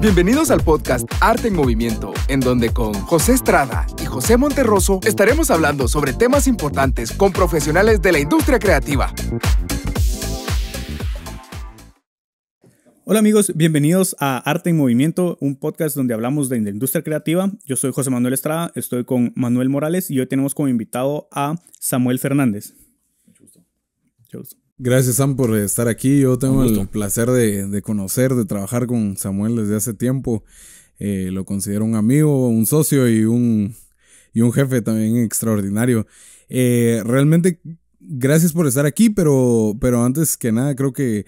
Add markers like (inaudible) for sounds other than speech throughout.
Bienvenidos al podcast Arte en Movimiento, en donde con José Estrada y José Monterroso estaremos hablando sobre temas importantes con profesionales de la industria creativa. Hola amigos, bienvenidos a Arte en Movimiento, un podcast donde hablamos de la industria creativa. Yo soy José Manuel Estrada, estoy con Manuel Morales y hoy tenemos como invitado a Samuel Fernández. Mucho gusto. Mucho gusto. Gracias, Sam, por estar aquí. Yo tengo el placer de, conocer, de trabajar con Samuel desde hace tiempo. Eh, lo considero un amigo, un socio y un, y un jefe también extraordinario. Eh, realmente, gracias por estar aquí, pero, pero antes que nada, creo que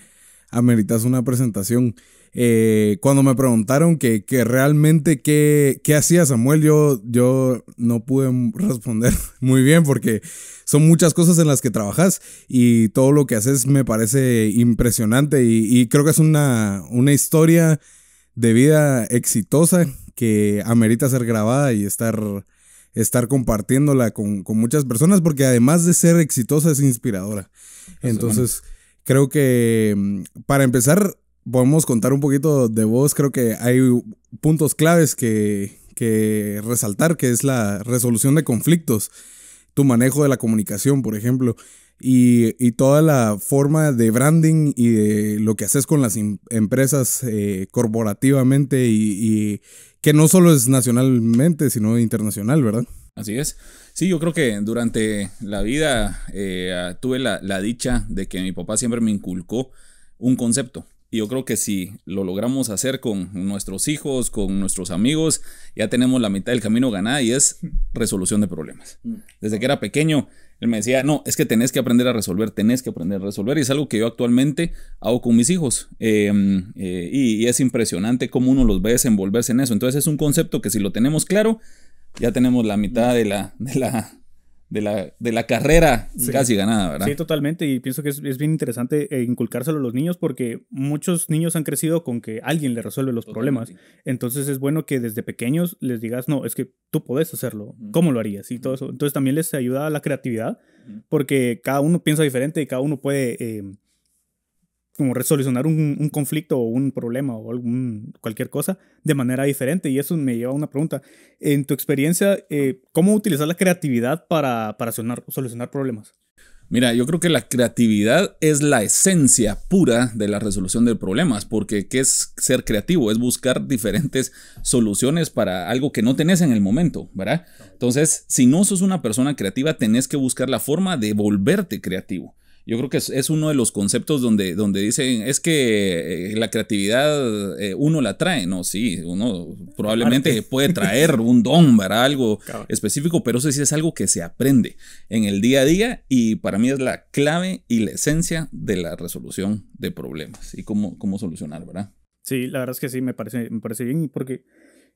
ameritas una presentación. Eh, cuando me preguntaron que, realmente qué, qué hacía Samuel, yo, yo no pude (laughs) responder muy bien porque son muchas cosas en las que trabajas y todo lo que haces me parece impresionante y, creo que es una, una historia de vida exitosa que amerita ser grabada y estar, estar compartiéndola con, con muchas personas porque además de ser exitosa es inspiradora. Entonces, creo que mm, para empezar, podemos contar un poquito de vos. Creo que hay puntos claves que, resaltar, que es la resolución de conflictos, tu manejo de la comunicación, por ejemplo. Y, toda la forma de branding y de lo que haces con las em-, empresas eh, corporativamente y, que no solo es nacionalmente, sino internacional, ¿verdad? Así es. Sí, yo creo que durante la vida eh, tuve la, la, dicha de que mi papá siempre me inculcó un concepto. Y yo creo que si lo logramos hacer con nuestros hijos, con nuestros amigos, ya tenemos la mitad del camino ganada y es (laughs) resolución de problemas. Mm. Desde que era pequeño, él me decía, no, es que tenés que aprender a resolver, tenés que aprender a resolver. Y es algo que yo actualmente hago con mis hijos. Em, eh, y, es impresionante cómo uno los ve desenvolverse en eso. Entonces es un concepto que si lo tenemos claro, ya tenemos la mitad de la, de la, de la carrera casi ganada, ¿verdad? Sí, totalmente. Y pienso que es, es, bien interesante eh, inculcárselo a los niños porque muchos niños han crecido con que alguien le resuelve los problemas. Entonces es bueno que desde pequeños les digas, no, es que tú puedes hacerlo. ¿Cómo lo harías? Y todo eso. Entonces también les ayuda a la creatividad porque cada uno piensa diferente y cada uno puede eh, como resolucionar un, conflicto o un problema o algún, cualquier cosa de manera diferente. Y eso me lleva a una pregunta. En tu experiencia, eh, ¿cómo utilizar la creatividad para, solucionar problemas? Mira, yo creo que la creatividad es la esencia pura de la resolución de problemas, porque ¿qué es ser creativo? Es buscar diferentes soluciones para algo que no tenés en el momento, ¿verdad? Entonces, si no sos una persona creativa, tenés que buscar la forma de volverte creativo. Yo creo que es, uno de los conceptos donde, donde dicen, es que eh, la creatividad eh, uno la trae, no, sí, uno probablemente puede (laughs) traer un don para algo específico, pero eso sí es algo que se aprende en el día a día y para mí es la clave y la esencia de la resolución de problemas y cómo, cómo solucionar, ¿verdad? Sí, la verdad es que sí, me parece, parece bien porque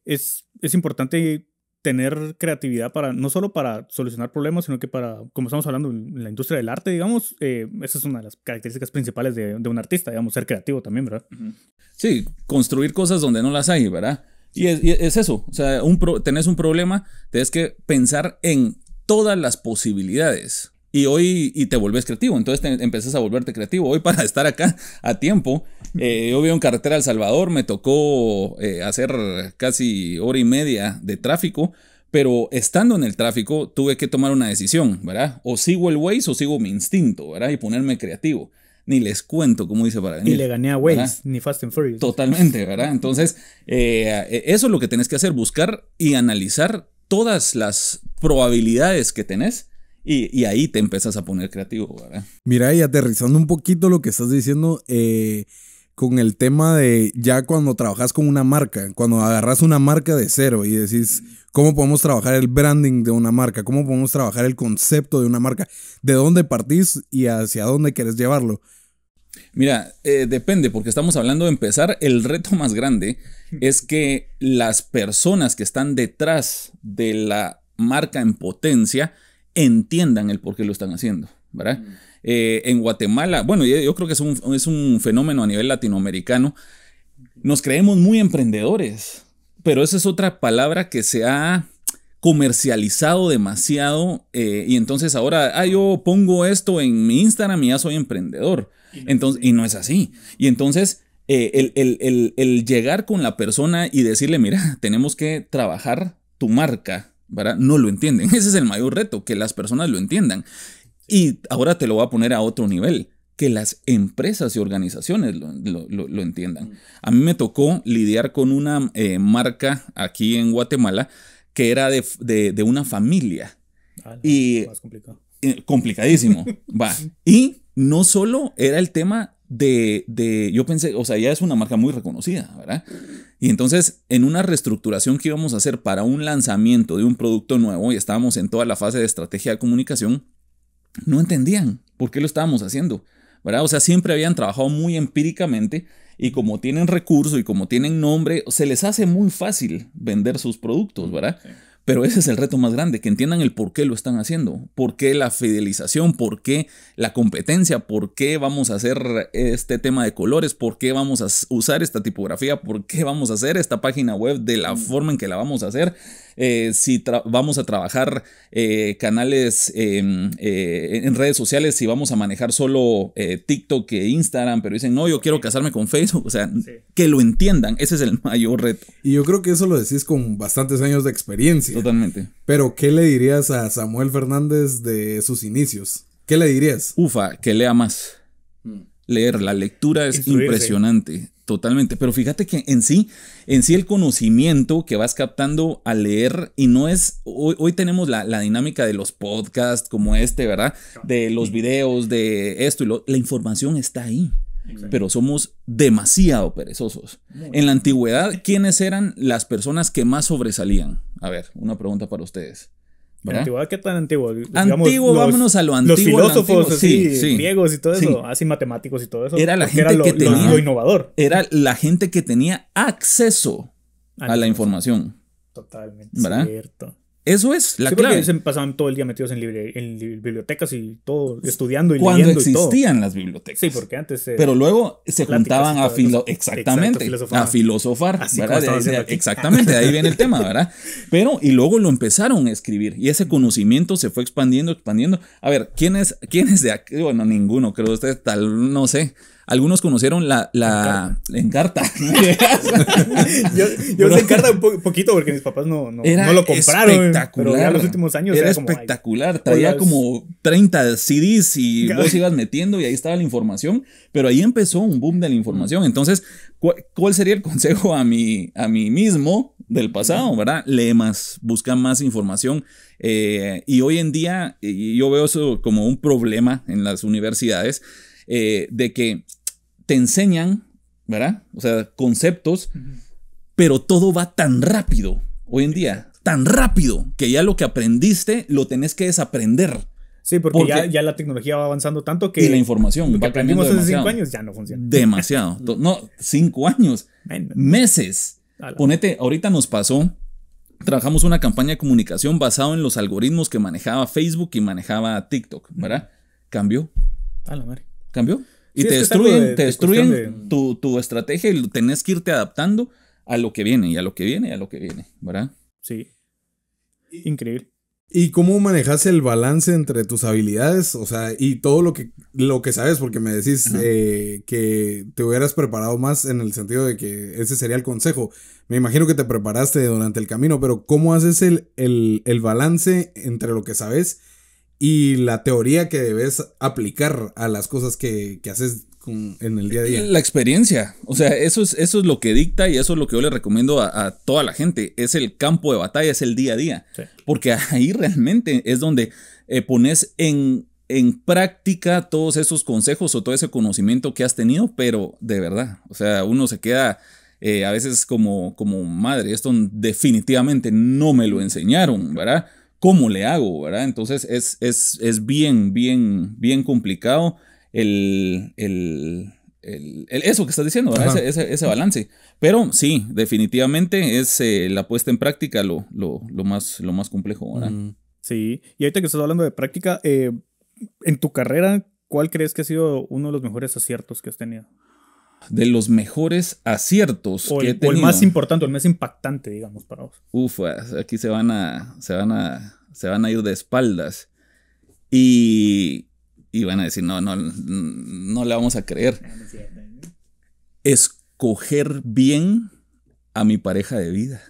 es, es importante tener creatividad para, no solo para solucionar problemas, sino que para, como estamos hablando en la industria del arte, digamos, eh, esa es una de las características principales de, un artista, digamos, ser creativo también, ¿verdad? Sí, construir cosas donde no las hay, ¿verdad? Y es, eso, o sea, un tenés un problema, tenés que pensar en todas las posibilidades y hoy y te volvés creativo. Entonces te, empezás a volverte creativo. Hoy (laughs) para estar acá a tiempo, eh, yo vi en carretera El Salvador, me tocó eh, hacer casi hora y media de tráfico, pero estando en el tráfico tuve que tomar una decisión, ¿verdad? O sigo el Waze o sigo mi instinto, ¿verdad? Y ponerme creativo. Ni les cuento, como dice para venir. Y le gané a Waze, ni Fast and Furious. Totalmente, ¿verdad? Entonces, eh, e, eso es lo que tenés que hacer, buscar y analizar todas las probabilidades que tenés y, ahí te empiezas a poner creativo, ¿verdad? Mira, y aterrizando un poquito lo que estás diciendo, eh, con el tema de ya cuando trabajas con una marca, cuando agarras una marca de cero y decís, ¿cómo podemos trabajar el branding de una marca? ¿Cómo podemos trabajar el concepto de una marca? ¿De dónde partís y hacia dónde quieres llevarlo? Mira, eh, depende, porque estamos hablando de empezar. El reto más grande es que las personas que están detrás de la marca en potencia entiendan el por qué lo están haciendo, ¿verdad? Mm. Eh, en Guatemala, bueno, yo, creo que es un, fenómeno a nivel latinoamericano, nos creemos muy emprendedores, pero esa es otra palabra que se ha comercializado demasiado eh, y entonces ahora, ah, yo pongo esto en mi Instagram y ya soy emprendedor. Entonces, y no es así. Y entonces, eh, el, el llegar con la persona y decirle, mira, tenemos que trabajar tu marca, ¿verdad? No lo entienden. (laughs) Ese es el mayor reto, que las personas lo entiendan. Y ahora te lo voy a poner a otro nivel, que las empresas y organizaciones lo, lo, lo, entiendan. Mm. A mí me tocó lidiar con una eh, marca aquí en Guatemala que era de, de, una familia. Ah, y, eh, complicadísimo. (laughs) va. Y no solo era el tema de, de, yo pensé, o sea, ya es una marca muy reconocida, ¿verdad? Y entonces, en una reestructuración que íbamos a hacer para un lanzamiento de un producto nuevo, y estábamos en toda la fase de estrategia de comunicación, no entendían por qué lo estábamos haciendo, ¿verdad? O sea, siempre habían trabajado muy empíricamente y como tienen recurso y como tienen nombre, se les hace muy fácil vender sus productos, ¿verdad? Pero ese es el reto más grande, que entiendan el por qué lo están haciendo, por qué la fidelización, por qué la competencia, por qué vamos a hacer este tema de colores, por qué vamos a usar esta tipografía, por qué vamos a hacer esta página web de la mm. forma en que la vamos a hacer, eh, si vamos a trabajar eh, canales em, eh, en redes sociales, si vamos a manejar solo TikTok e Instagram, pero dicen, no, yo quiero casarme con Facebook, o sea, que lo entiendan, ese es el mayor reto. Y yo creo que eso lo decís con bastantes años de experiencia. Totalmente. Pero, ¿qué le dirías a Samuel Fernández de sus inicios? ¿Qué le dirías? Ufa, que lea más. Mm. Leer, la lectura es impresionante, totalmente. Pero fíjate que en sí, en sí el conocimiento que vas captando al leer, y no es, hoy, tenemos la, dinámica de los podcasts como este, ¿verdad? De los videos, de esto y lo, la información está ahí. pero somos demasiado perezosos. En la antigüedad, ¿quiénes eran las personas que más sobresalían? a ver, una pregunta para ustedes. qué tan antiguo? antiguo, vámonos a lo antiguo. Los filósofos griegos y todo eso, así matemáticos y todo eso. Era la gente lo, que tenía. Lo innovador. Era la gente que tenía acceso a la información. Totalmente ¿verdad? cierto. Eso es la sí, se pasaban todo el día metidos en, en, bibliotecas y todo, estudiando y Cuando existían las bibliotecas. Sí, porque antes. Pero luego se juntaban a, filo exactamente, a filosofar. exactamente, ahí viene el tema, ¿verdad? (laughs) Pero, y luego lo empezaron a escribir y ese conocimiento se fue expandiendo, expandiendo. A ver, ¿quién es, quién es de aquí? Bueno, ninguno, creo usted tal, no sé algunos conocieron la... encarta. (laughs) yo yo encarta un poquito porque mis papás no, lo compraron. Espectacular. Pero los últimos años era, espectacular. Traía como 30 CDs y (laughs) vos ibas metiendo y ahí estaba la información. Pero ahí empezó un boom de la información. Mm. Entonces, ¿cuál sería el consejo a mí, a mí mismo del pasado, verdad? Lee más, busca más información. Eh, y hoy en día yo veo eso como un problema en las universidades eh, de que te enseñan, ¿verdad? O sea, conceptos, pero todo va tan rápido hoy en día, tan rápido, que ya lo que aprendiste lo tenés que desaprender. Sí, porque, ya, la tecnología va avanzando tanto que. Y la información. Lo que hace cinco años ya no funciona. Demasiado. (laughs) no, cinco años. meses. Ponete, ahorita nos pasó. Trabajamos una campaña de comunicación basado en los algoritmos que manejaba Facebook y manejaba TikTok, ¿verdad? Cambió. A la madre cambió. Y te, destruyen, te destruyen, tu, estrategia y tenés que irte adaptando a lo que viene y a lo que viene y a lo que viene, ¿verdad? Sí. Increíble. ¿Y cómo manejas el balance entre tus habilidades? O sea, y todo lo que, lo que sabes, porque me decís eh, que te hubieras preparado más en el sentido de que ese sería el consejo. Me imagino que te preparaste durante el camino, pero ¿cómo haces el, el, el balance entre lo que sabes? y la teoría que debes aplicar a las cosas que, haces en el día a día. La experiencia, o sea, eso es, eso es lo que dicta y eso es lo que yo le recomiendo a, toda la gente, es el campo de batalla, es el día a día, porque (laughs) ahí realmente es donde eh, pones en, en práctica todos esos consejos o todo ese conocimiento que has tenido, pero de verdad, o sea, uno se queda... Eh, a veces como, como madre, esto definitivamente no me lo enseñaron, ¿verdad? ¿cómo le hago? ¿verdad? Entonces es, es, es bien, bien, bien complicado el, el, eso que estás diciendo, Ese, balance. Pero sí, definitivamente es eh, la puesta en práctica lo, lo, más, lo más complejo. ¿verdad? Mm, sí, y ahorita que estás hablando de práctica, eh, en tu carrera, ¿cuál crees que ha sido uno de los mejores aciertos que has tenido? de los mejores aciertos el, que he tenido. O el más importante, el más impactante, digamos, para vos. Uf, aquí se van a, se van a, se van a ir de espaldas. Y, y van a decir, no, no, no le vamos a creer. Ah, ¿eh? Escoger bien a mi pareja de vida.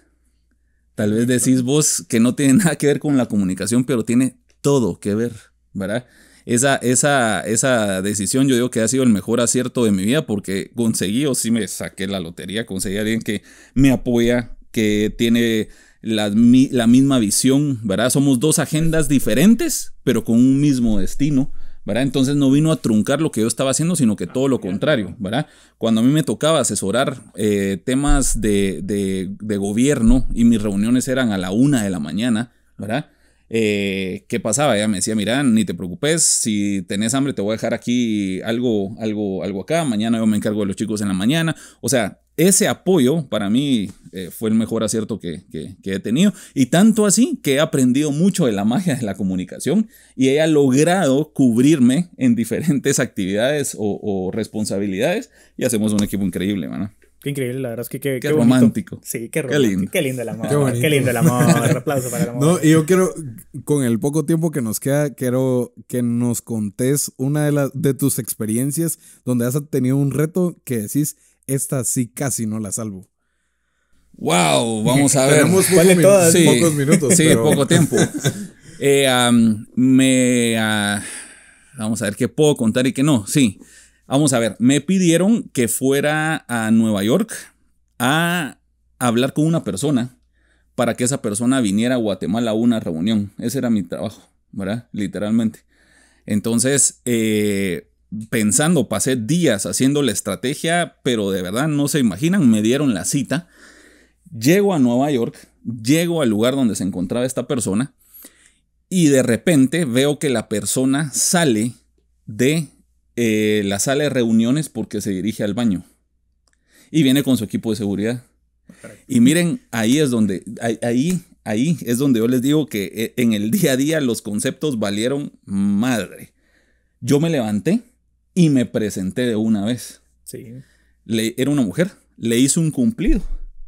Tal vez decís vos que no tiene nada que ver con la comunicación, pero tiene todo que ver, ¿verdad? esa, esa, esa decisión yo digo que ha sido el mejor acierto de mi vida porque conseguí o sí me saqué la lotería, conseguí a alguien que me apoya, que tiene la, misma visión, ¿verdad? Somos dos agendas diferentes, pero con un mismo destino. ¿verdad? Entonces no vino a truncar lo que yo estaba haciendo, sino que todo lo contrario, ¿verdad? Cuando a mí me tocaba asesorar eh, temas de, de, de, gobierno y mis reuniones eran a la una de la mañana, ¿verdad? Eh, ¿Qué pasaba? Ella me decía, mirá, ni te preocupes, si tenés hambre te voy a dejar aquí algo, algo, algo acá, mañana yo me encargo de los chicos en la mañana. O sea, ese apoyo para mí eh, fue el mejor acierto que, he tenido y tanto así que he aprendido mucho de la magia de la comunicación y ella ha logrado cubrirme en diferentes (laughs) actividades o, responsabilidades y hacemos un equipo increíble, mano. Qué increíble, la verdad es que qué, qué, romántico. Sí, qué romántico. Qué lindo. Qué lindo el amor. Qué, lindo el amor. Aplauso para el amor. No, y yo quiero, con el poco tiempo que nos queda, quiero que nos contés una de, las de tus experiencias donde has tenido un reto que decís, esta sí casi no la salvo. Wow, vamos a (laughs) ver. Tenemos pocos, pocos minutos. Sí, poco tiempo. (laughs) eh, me, ah, vamos a ver qué puedo contar y qué no. Sí. Vamos a ver, me pidieron que fuera a Nueva York a hablar con una persona para que esa persona viniera a Guatemala a una reunión. Ese era mi trabajo, ¿verdad? Literalmente. Entonces, eh, pensando, pasé días haciendo la estrategia, pero de verdad no se imaginan, me dieron la cita. Llego a Nueva York, llego al lugar donde se encontraba esta persona y de repente veo que la persona sale de eh, la sala de reuniones porque se dirige al baño. Y viene con su equipo de seguridad. Y miren, ahí es donde, ahí, ahí es donde yo les digo que eh, en el día a día los conceptos valieron madre. Yo me levanté y me presenté de una vez. Sí. Le, era una mujer, le hice un cumplido,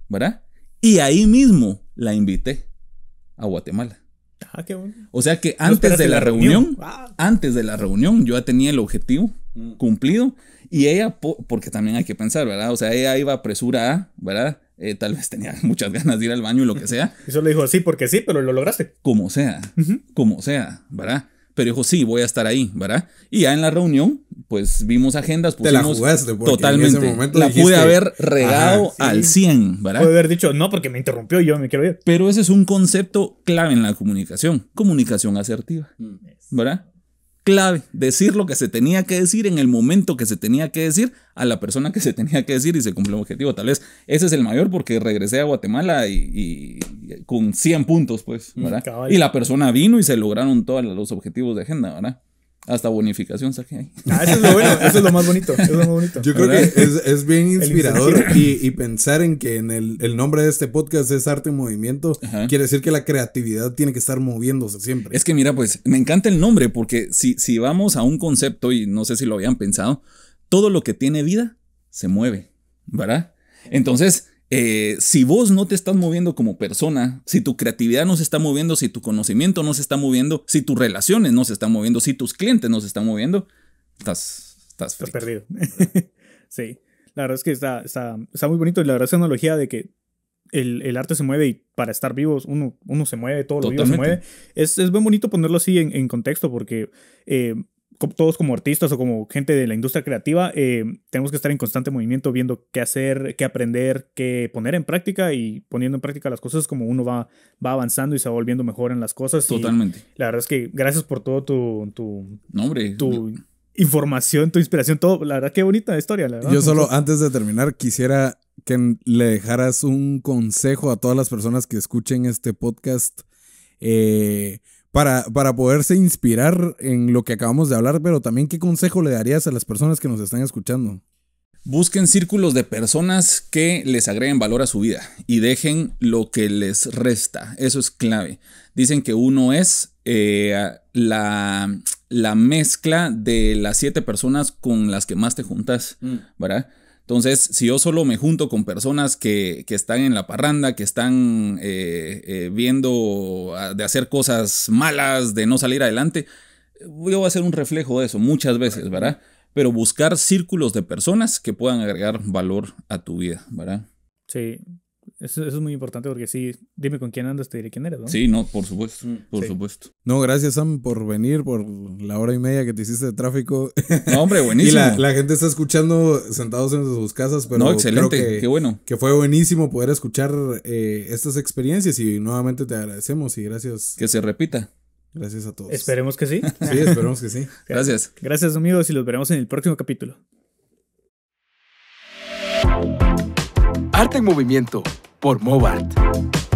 ¿verdad? Y ahí mismo la invité a Guatemala. Ah, o sea que antes de la, reunión, antes de la reunión, yo ya tenía el objetivo mm. cumplido y ella, porque también hay que pensar, ¿verdad? O sea, ella iba a ¿verdad? Eh, tal vez tenía (laughs) muchas ganas de ir al baño y lo que sea. Y (laughs) solo dijo, sí, porque sí, pero lo lograste. Como sea, como sea, ¿verdad? pero dijo, sí, voy a estar ahí, ¿verdad? Y ya en la reunión, pues vimos agendas, pusimos... Te totalmente. la pude haber regado al 100, ¿verdad? Pude haber dicho, no, porque me interrumpió, yo me quiero ir. Pero ese es un concepto clave en la comunicación, comunicación asertiva, mm. ¿verdad? clave, decir lo que se tenía que decir en el momento que se tenía que decir a la persona que se tenía que decir y se cumple el objetivo. Tal vez ese es el mayor porque regresé a Guatemala y, con 100 puntos, pues, mm, ¿verdad? Y la persona vino y se lograron todos los objetivos de agenda, ¿verdad? Hasta bonificación saqué ahí. Ah, eso es lo bueno, eso es lo más bonito, eso es lo bonito. Yo creo que es, bien inspirador y, pensar en que en el, nombre de este podcast es Arte en Movimiento, quiere decir que la creatividad tiene que estar moviéndose siempre. Es que mira, pues me encanta el nombre porque si, si vamos a un concepto y no sé si lo habían pensado, todo lo que tiene vida se mueve, ¿verdad? Entonces, eh, si vos no te estás moviendo como persona, si tu creatividad no se está moviendo, si tu conocimiento no se está moviendo, si tus relaciones no se están moviendo, si tus clientes no se están moviendo, estás, estás, perdido. (laughs) sí, la verdad es que está, está, está muy bonito y la verdad es una analogía de que el, arte se mueve y para estar vivos uno, uno se mueve, todo lo vivo se mueve. Es, es bonito ponerlo así en, contexto porque eh, todos como artistas o como gente de la industria creativa, eh, tenemos que estar en constante movimiento viendo qué hacer, qué aprender, qué poner en práctica y poniendo en práctica las cosas como uno va, avanzando y se va volviendo mejor en las cosas. Totalmente. la verdad es que gracias por todo tu... tu Nombre. tu información, tu inspiración, todo. La verdad, qué bonita historia. La verdad. Yo solo, antes de terminar, quisiera que le dejaras un consejo a todas las personas que escuchen este podcast. Eh, para, poderse inspirar en lo que acabamos de hablar, pero también qué consejo le darías a las personas que nos están escuchando. Busquen círculos de personas que les agreguen valor a su vida y dejen lo que les resta. Eso es clave. Dicen que uno es eh, la, mezcla de las siete personas con las que más te juntas, mm. ¿verdad? Entonces, si yo solo me junto con personas que, que están en la parranda, que están eh, eh, viendo ah, de hacer cosas malas, de no salir adelante, yo voy a ser un reflejo de eso muchas veces, ¿verdad? Pero buscar círculos de personas que puedan agregar valor a tu vida, ¿verdad? Sí, eso, es muy importante porque sí, dime con quién andas, te diré quién eres, ¿no? Sí, no, por supuesto, por supuesto. No, gracias Sam por venir, por la hora y media que te hiciste de tráfico. No, hombre, (laughs) buenísimo. y la, gente está escuchando sentados en sus casas, pero no, excelente, qué bueno. Que fue buenísimo poder escuchar eh, estas experiencias y nuevamente te agradecemos y gracias. Que se repita. Gracias a todos. Esperemos que sí. (laughs) Sí, esperemos que sí. (laughs) Gracias. Gracias amigos y los veremos en el próximo capítulo. Arte en Movimiento por Mobart.